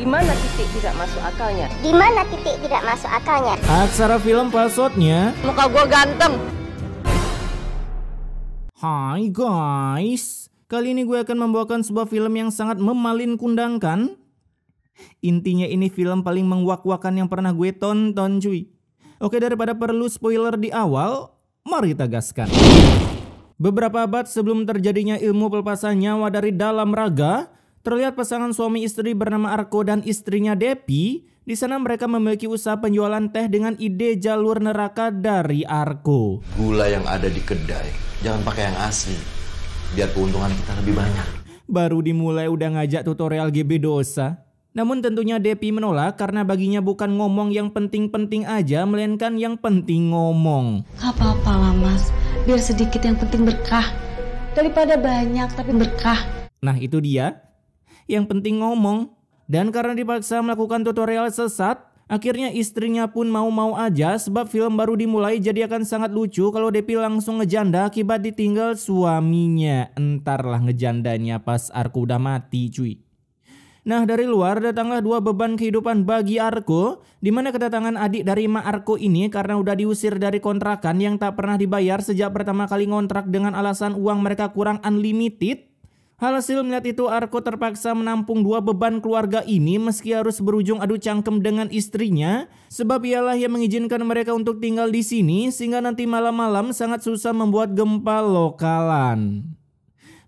Di mana titik tidak masuk akalnya? Di mana titik tidak masuk akalnya? Aksara film passwordnya. Muka gue ganteng. Hai guys. Kali ini gue akan membawakan sebuah film yang sangat memalin kundangkan. Intinya ini film paling menguak wakan yang pernah gue tonton cuy. Oke daripada perlu spoiler di awal, mari kita Beberapa abad sebelum terjadinya ilmu pelepasan nyawa dari dalam raga, terlihat pasangan suami istri bernama Arko dan istrinya Depi. Di sana mereka memiliki usaha penjualan teh dengan ide jalur neraka dari Arko. Gula yang ada di kedai, jangan pakai yang asli. Biar keuntungan kita lebih banyak. Baru dimulai udah ngajak tutorial GB dosa. Namun tentunya Depi menolak karena baginya bukan ngomong yang penting-penting aja, melainkan yang penting ngomong. Gak apa-apa lah mas, biar sedikit yang penting berkah. Daripada banyak tapi berkah. Nah itu dia, yang penting ngomong. Dan karena dipaksa melakukan tutorial sesat, akhirnya istrinya pun mau-mau aja sebab film baru dimulai jadi akan sangat lucu kalau Depi langsung ngejanda akibat ditinggal suaminya. Entarlah ngejandanya pas Arko udah mati cuy. Nah dari luar datanglah dua beban kehidupan bagi Arko dimana kedatangan adik dari Ma Arko ini karena udah diusir dari kontrakan yang tak pernah dibayar sejak pertama kali ngontrak dengan alasan uang mereka kurang unlimited hasil melihat itu Arko terpaksa menampung dua beban keluarga ini meski harus berujung adu cangkem dengan istrinya sebab ialah yang mengizinkan mereka untuk tinggal di sini sehingga nanti malam-malam sangat susah membuat gempa lokalan.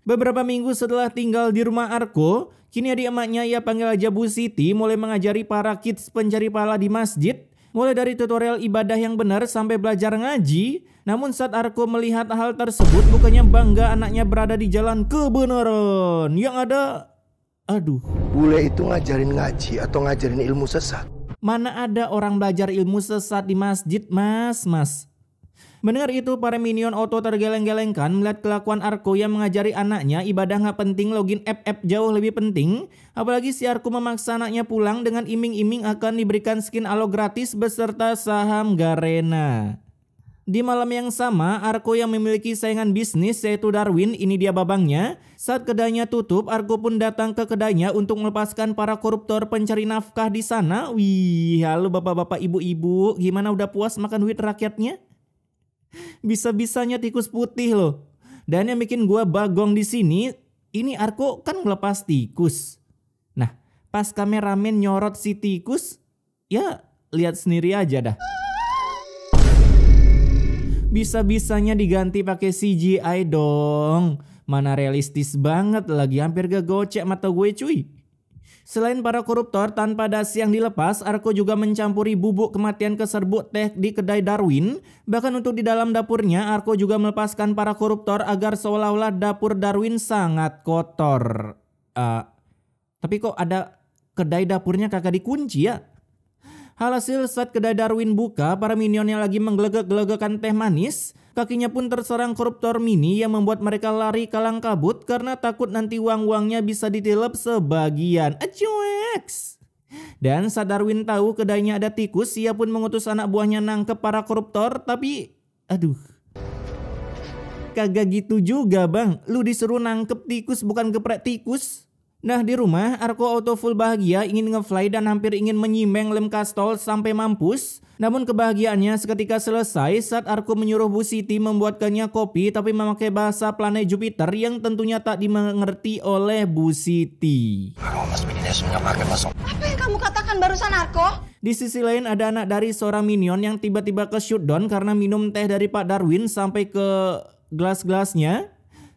Beberapa minggu setelah tinggal di rumah Arko, kini adik emaknya ia panggil aja Bu Siti mulai mengajari para kids pencari pala di masjid mulai dari tutorial ibadah yang benar sampai belajar ngaji namun saat Arko melihat hal tersebut bukannya bangga anaknya berada di jalan kebenaran. Yang ada aduh. Bule itu ngajarin ngaji atau ngajarin ilmu sesat. Mana ada orang belajar ilmu sesat di masjid, Mas, Mas. Mendengar itu, para minion auto tergeleng-gelengkan melihat kelakuan Arko yang mengajari anaknya ibadah nggak penting login app-app jauh lebih penting. Apalagi si Arko memaksa anaknya pulang dengan iming-iming akan diberikan skin alo gratis beserta saham Garena. Di malam yang sama, Arko yang memiliki saingan bisnis yaitu Darwin, ini dia babangnya. Saat kedainya tutup, Arko pun datang ke kedainya untuk melepaskan para koruptor pencari nafkah di sana. Wih, halo bapak-bapak ibu-ibu, gimana udah puas makan duit rakyatnya? Bisa-bisanya tikus putih loh. Dan yang bikin gua bagong di sini, ini Arko kan melepas tikus. Nah, pas kameramen nyorot si tikus, ya lihat sendiri aja dah bisa-bisanya diganti pakai CGI dong. Mana realistis banget lagi hampir gak gocek mata gue cuy. Selain para koruptor tanpa dasi yang dilepas, Arko juga mencampuri bubuk kematian ke serbuk teh di kedai Darwin. Bahkan untuk di dalam dapurnya, Arko juga melepaskan para koruptor agar seolah-olah dapur Darwin sangat kotor. Uh, tapi kok ada kedai dapurnya kakak dikunci ya? hasil saat kedai Darwin buka, para minion yang lagi menggelegek-gelegekan teh manis. Kakinya pun terserang koruptor mini yang membuat mereka lari kalang kabut karena takut nanti uang-uangnya bisa ditilep sebagian. Acuex! Dan saat Darwin tahu kedainya ada tikus, ia pun mengutus anak buahnya nangkep para koruptor, tapi... Aduh, kagak gitu juga bang. Lu disuruh nangkep tikus bukan geprek tikus. Nah di rumah, Arko Auto full bahagia ingin ngefly dan hampir ingin menyimeng lem kastol sampai mampus. Namun kebahagiaannya seketika selesai saat Arko menyuruh Bu Siti membuatkannya kopi tapi memakai bahasa planet Jupiter yang tentunya tak dimengerti oleh Bu Siti. Apa yang kamu katakan barusan Arko? Di sisi lain ada anak dari seorang minion yang tiba-tiba ke down karena minum teh dari Pak Darwin sampai ke gelas-gelasnya.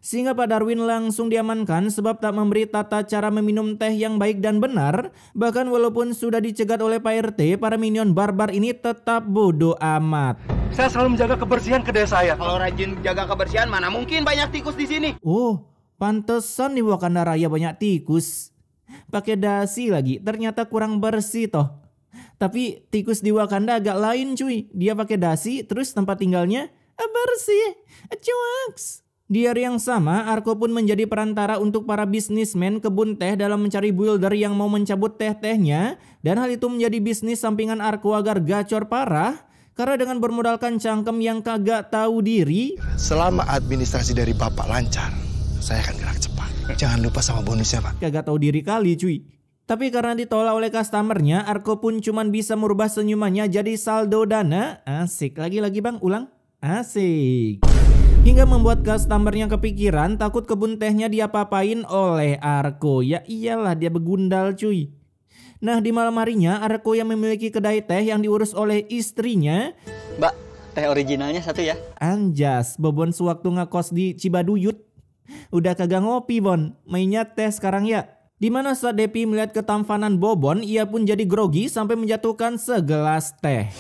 Sehingga Pak Darwin langsung diamankan sebab tak memberi tata cara meminum teh yang baik dan benar. Bahkan walaupun sudah dicegat oleh Pak RT, para minion barbar ini tetap bodoh amat. Saya selalu menjaga kebersihan kedai saya. Kalau rajin jaga kebersihan, mana mungkin banyak tikus di sini? Oh, pantesan di Wakanda Raya banyak tikus. Pakai dasi lagi, ternyata kurang bersih toh. Tapi tikus di Wakanda agak lain cuy. Dia pakai dasi, terus tempat tinggalnya eh, bersih. Cuaks. Di hari yang sama, Arko pun menjadi perantara untuk para bisnismen kebun teh dalam mencari builder yang mau mencabut teh-tehnya dan hal itu menjadi bisnis sampingan Arko agar gacor parah karena dengan bermodalkan cangkem yang kagak tahu diri. Selama administrasi dari Bapak lancar, saya akan gerak cepat. Jangan lupa sama bonusnya Pak. Kagak tahu diri kali cuy. Tapi karena ditolak oleh customernya, Arko pun cuman bisa merubah senyumannya jadi saldo dana. Asik, lagi-lagi bang, ulang. Asik. Hingga membuat customernya kepikiran takut kebun tehnya diapa-apain oleh Arko. Ya iyalah dia begundal cuy. Nah di malam harinya Arko yang memiliki kedai teh yang diurus oleh istrinya. Mbak teh originalnya satu ya. Anjas Bobon sewaktu ngakos di Cibaduyut. Udah kagak ngopi Bon, mainnya teh sekarang ya. Di mana saat Depi melihat ketampanan Bobon, ia pun jadi grogi sampai menjatuhkan segelas teh.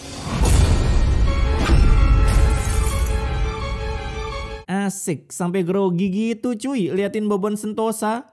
Asik, sampai grogi gitu cuy liatin Bobon Sentosa.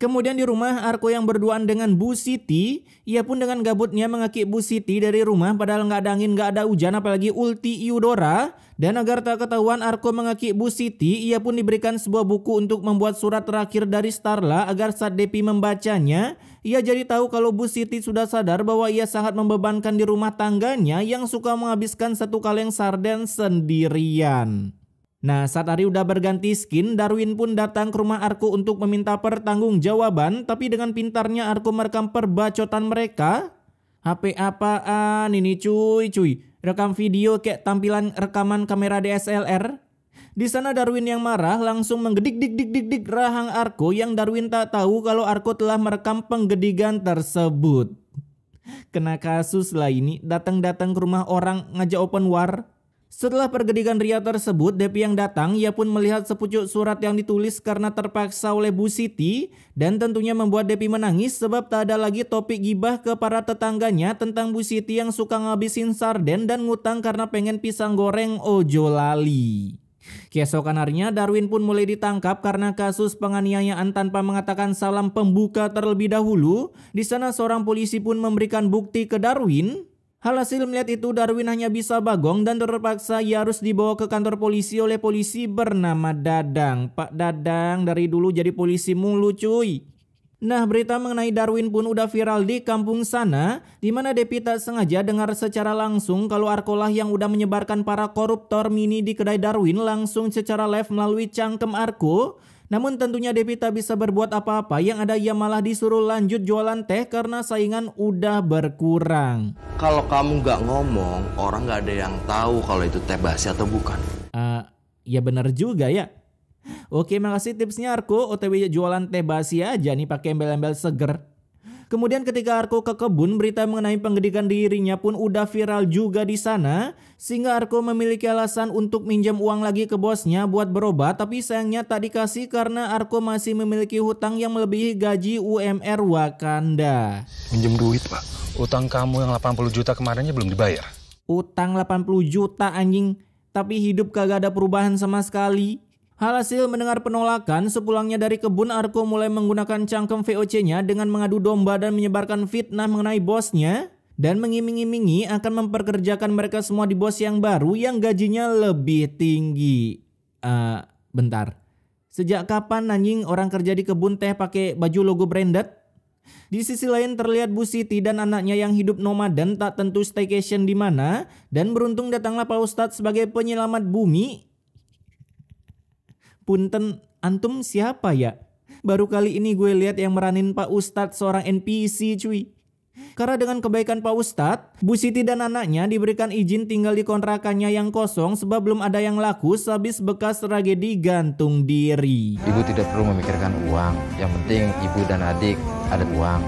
Kemudian di rumah Arko yang berduaan dengan Bu Siti, ia pun dengan gabutnya mengakik Bu Siti dari rumah padahal nggak ada angin, nggak ada hujan apalagi ulti Iudora. Dan agar tak ketahuan Arko mengakik Bu Siti, ia pun diberikan sebuah buku untuk membuat surat terakhir dari Starla agar saat Depi membacanya, ia jadi tahu kalau Bu Siti sudah sadar bahwa ia sangat membebankan di rumah tangganya yang suka menghabiskan satu kaleng sarden sendirian. Nah saat Ari udah berganti skin, Darwin pun datang ke rumah Arko untuk meminta pertanggungjawaban. Tapi dengan pintarnya Arko merekam perbacotan mereka. HP apaan ini cuy cuy. Rekam video kayak tampilan rekaman kamera DSLR. Di sana Darwin yang marah langsung menggedik dik dik dik dik rahang Arko yang Darwin tak tahu kalau Arko telah merekam penggedigan tersebut. Kena kasus lah ini, datang-datang ke rumah orang ngajak open war. Setelah pergedikan Ria tersebut, Depi yang datang, ia pun melihat sepucuk surat yang ditulis karena terpaksa oleh Bu Siti dan tentunya membuat Depi menangis sebab tak ada lagi topik gibah ke para tetangganya tentang Bu Siti yang suka ngabisin sarden dan ngutang karena pengen pisang goreng ojo lali. Keesokan harinya Darwin pun mulai ditangkap karena kasus penganiayaan tanpa mengatakan salam pembuka terlebih dahulu. Di sana seorang polisi pun memberikan bukti ke Darwin Hal hasil melihat itu Darwin hanya bisa bagong dan terpaksa ia harus dibawa ke kantor polisi oleh polisi bernama Dadang. Pak Dadang dari dulu jadi polisi mulu cuy. Nah berita mengenai Darwin pun udah viral di kampung sana di mana Depi tak sengaja dengar secara langsung kalau Arkolah yang udah menyebarkan para koruptor mini di kedai Darwin langsung secara live melalui cangkem Arko namun tentunya Devi tak bisa berbuat apa-apa yang ada ia malah disuruh lanjut jualan teh karena saingan udah berkurang. Kalau kamu nggak ngomong, orang nggak ada yang tahu kalau itu teh basi atau bukan. Uh, ya bener juga ya. Oke makasih tipsnya Arko, OTW jualan teh basi aja nih pakai embel-embel seger. Kemudian ketika Arko ke kebun, berita mengenai penggedikan dirinya pun udah viral juga di sana. Sehingga Arko memiliki alasan untuk minjam uang lagi ke bosnya buat berobat. Tapi sayangnya tak dikasih karena Arko masih memiliki hutang yang melebihi gaji UMR Wakanda. Minjem duit pak, utang kamu yang 80 juta kemarinnya belum dibayar. Utang 80 juta anjing, tapi hidup kagak ada perubahan sama sekali. Alhasil mendengar penolakan, sepulangnya dari kebun Arko mulai menggunakan cangkem VOC-nya dengan mengadu domba dan menyebarkan fitnah mengenai bosnya dan mengiming-imingi akan memperkerjakan mereka semua di bos yang baru yang gajinya lebih tinggi. Uh, bentar. Sejak kapan anjing orang kerja di kebun teh pakai baju logo branded? Di sisi lain terlihat Bu Siti dan anaknya yang hidup nomaden tak tentu staycation di mana dan beruntung datanglah Pak Ustadz sebagai penyelamat bumi Punten, antum siapa ya? Baru kali ini gue lihat yang meranin Pak Ustadz seorang NPC cuy. Karena dengan kebaikan Pak Ustadz, Bu Siti dan anaknya diberikan izin tinggal di kontrakannya yang kosong sebab belum ada yang laku sehabis bekas tragedi gantung diri. Ibu tidak perlu memikirkan uang, yang penting ibu dan adik ada uang.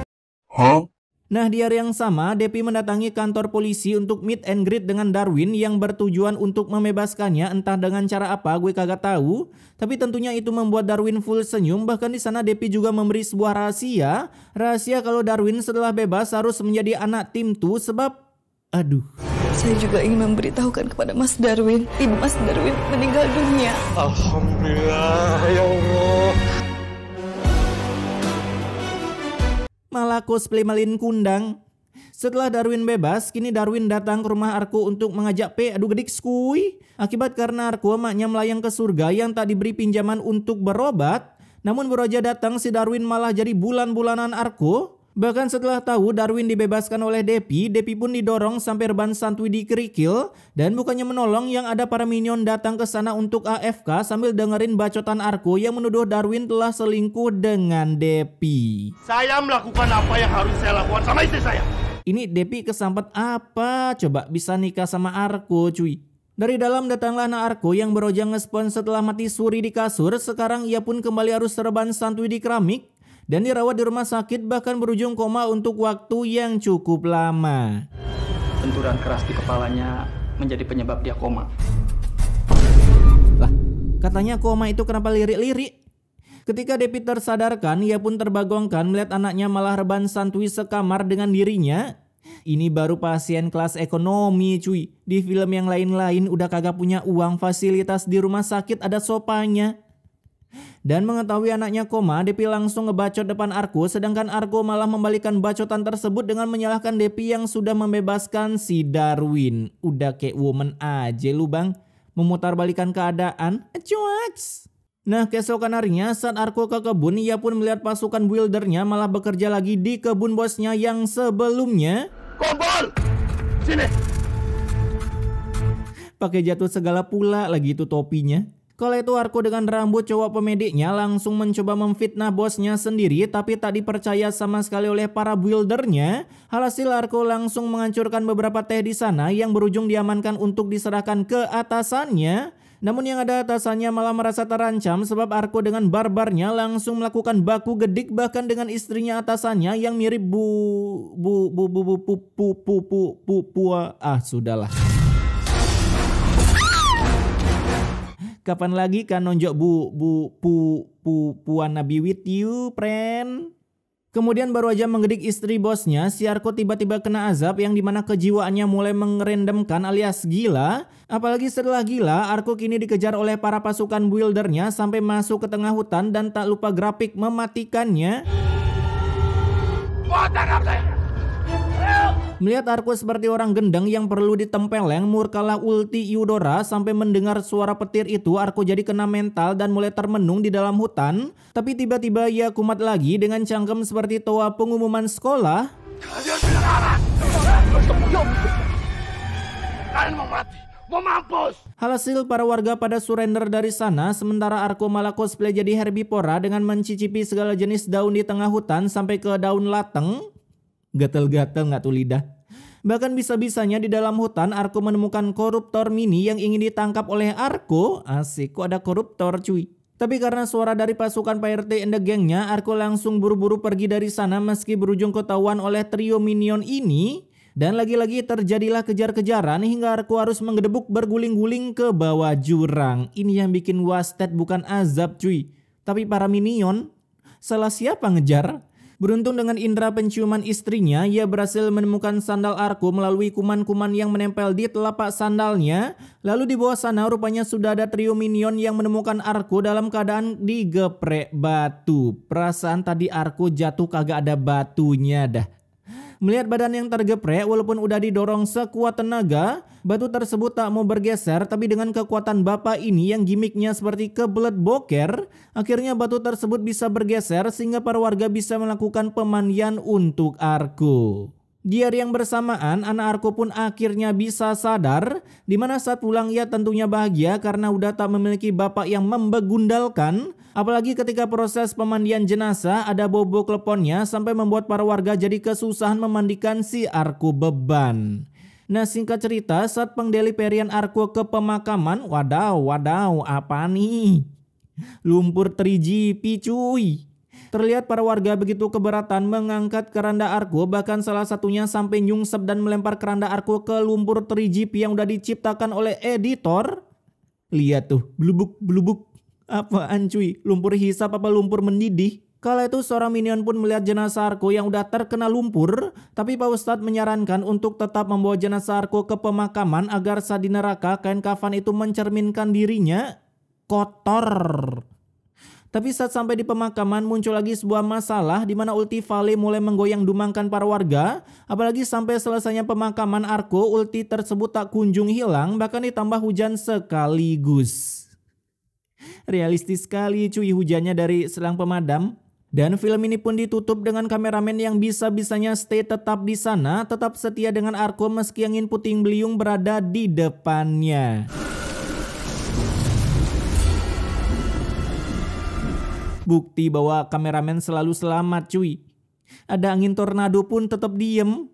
Huh? Nah di hari yang sama, Depi mendatangi kantor polisi untuk meet and greet dengan Darwin yang bertujuan untuk membebaskannya entah dengan cara apa gue kagak tahu. Tapi tentunya itu membuat Darwin full senyum bahkan di sana Depi juga memberi sebuah rahasia. Rahasia kalau Darwin setelah bebas harus menjadi anak tim tuh sebab... Aduh. Saya juga ingin memberitahukan kepada Mas Darwin, ibu Mas Darwin meninggal dunia. Alhamdulillah, ya Allah. malah cosplay Malin Kundang. Setelah Darwin bebas, kini Darwin datang ke rumah Arko untuk mengajak P adu gedik skui. Akibat karena Arko maknya melayang ke surga yang tak diberi pinjaman untuk berobat, namun Boroja datang si Darwin malah jadi bulan-bulanan Arko Bahkan setelah tahu Darwin dibebaskan oleh Depi, Depi pun didorong sampai reban di kerikil dan bukannya menolong yang ada para minion datang ke sana untuk AFK sambil dengerin bacotan Arko yang menuduh Darwin telah selingkuh dengan Depi. Saya melakukan apa yang harus saya lakukan sama istri saya. Ini Depi kesempat apa? Coba bisa nikah sama Arko cuy. Dari dalam datanglah anak Arko yang berojang ngespon setelah mati suri di kasur. Sekarang ia pun kembali harus serban santui di keramik dan dirawat di rumah sakit bahkan berujung koma untuk waktu yang cukup lama. Benturan keras di kepalanya menjadi penyebab dia koma. Lah, katanya koma itu kenapa lirik-lirik? Ketika Depi tersadarkan, ia pun terbagongkan melihat anaknya malah reban santui sekamar dengan dirinya. Ini baru pasien kelas ekonomi cuy. Di film yang lain-lain udah kagak punya uang fasilitas di rumah sakit ada sopanya. Dan mengetahui anaknya koma, Depi langsung ngebacot depan Arko sedangkan Arko malah membalikan bacotan tersebut dengan menyalahkan Depi yang sudah membebaskan si Darwin. Udah kayak woman aja lu bang, memutarbalikan keadaan, cuaks. Nah keesokan harinya saat Arko ke kebun ia pun melihat pasukan buildernya malah bekerja lagi di kebun bosnya yang sebelumnya. Kompol! Sini! Pakai jatuh segala pula lagi itu topinya. Kala itu Arko dengan rambut cowok pemediknya langsung mencoba memfitnah bosnya sendiri tapi tak dipercaya sama sekali oleh para buildernya. Alhasil Arko langsung menghancurkan beberapa teh di sana yang berujung diamankan untuk diserahkan ke atasannya. Namun yang ada atasannya malah merasa terancam sebab Arko dengan barbarnya langsung melakukan baku gedik bahkan dengan istrinya atasannya yang mirip bu bu bu bu bu pu pu pu pu, bu bu ah sudahlah. Kapan lagi kan nonjok bu bu pu pu puan Nabi with you, friend? Kemudian baru aja menggedik istri bosnya, si Arko tiba-tiba kena azab yang dimana kejiwaannya mulai mengerendamkan alias gila. Apalagi setelah gila, Arko kini dikejar oleh para pasukan buildernya sampai masuk ke tengah hutan dan tak lupa grafik mematikannya. Melihat Arko seperti orang gendeng yang perlu ditempeleng, murkalah ulti Yudora sampai mendengar suara petir itu Arko jadi kena mental dan mulai termenung di dalam hutan. Tapi tiba-tiba ia kumat lagi dengan cangkem seperti toa pengumuman sekolah. Kalian dilarang! Kalian mau mati! Mau para warga pada surrender dari sana sementara Arko malah cosplay jadi Herbipora dengan mencicipi segala jenis daun di tengah hutan sampai ke daun lateng. Gatel-gatel nggak tuh lidah. Bahkan bisa-bisanya di dalam hutan Arko menemukan koruptor mini yang ingin ditangkap oleh Arko. Asik, kok ada koruptor cuy. Tapi karena suara dari pasukan prt and the gangnya, Arko langsung buru-buru pergi dari sana meski berujung ketahuan oleh trio minion ini. Dan lagi-lagi terjadilah kejar-kejaran hingga Arko harus menggedebuk berguling-guling ke bawah jurang. Ini yang bikin wasted bukan azab cuy. Tapi para minion, salah siapa ngejar? Beruntung dengan indera penciuman istrinya, ia berhasil menemukan sandal Arko melalui kuman-kuman yang menempel di telapak sandalnya. Lalu di bawah sana rupanya sudah ada trio minion yang menemukan Arko dalam keadaan digeprek batu. Perasaan tadi Arko jatuh kagak ada batunya dah. Melihat badan yang tergeprek walaupun udah didorong sekuat tenaga, Batu tersebut tak mau bergeser tapi dengan kekuatan bapak ini yang gimmicknya seperti kebelet boker, akhirnya batu tersebut bisa bergeser sehingga para warga bisa melakukan pemandian untuk Arko. Di hari yang bersamaan, anak Arko pun akhirnya bisa sadar, di mana saat pulang ia tentunya bahagia karena udah tak memiliki bapak yang membegundalkan, apalagi ketika proses pemandian jenazah ada bobo kleponnya sampai membuat para warga jadi kesusahan memandikan si Arko beban. Nah singkat cerita saat pengdeliverian Arko ke pemakaman, wadaw wadaw apa nih? Lumpur 3GP cuy. Terlihat para warga begitu keberatan mengangkat keranda Arko bahkan salah satunya sampai nyungsep dan melempar keranda Arko ke lumpur 3GP yang udah diciptakan oleh editor. Lihat tuh, blubuk blubuk. Apaan cuy? Lumpur hisap apa lumpur mendidih? Kala itu seorang minion pun melihat jenazah Arko yang udah terkena lumpur, tapi Pak Ustadz menyarankan untuk tetap membawa jenazah Arko ke pemakaman agar saat di neraka kain kafan itu mencerminkan dirinya kotor. Tapi saat sampai di pemakaman muncul lagi sebuah masalah di mana Ulti Vale mulai menggoyang dumangkan para warga. Apalagi sampai selesainya pemakaman Arko, Ulti tersebut tak kunjung hilang bahkan ditambah hujan sekaligus. Realistis sekali cuy hujannya dari selang pemadam. Dan film ini pun ditutup dengan kameramen yang bisa-bisanya stay tetap di sana, tetap setia dengan Arko meski angin puting beliung berada di depannya. Bukti bahwa kameramen selalu selamat cuy. Ada angin tornado pun tetap diem,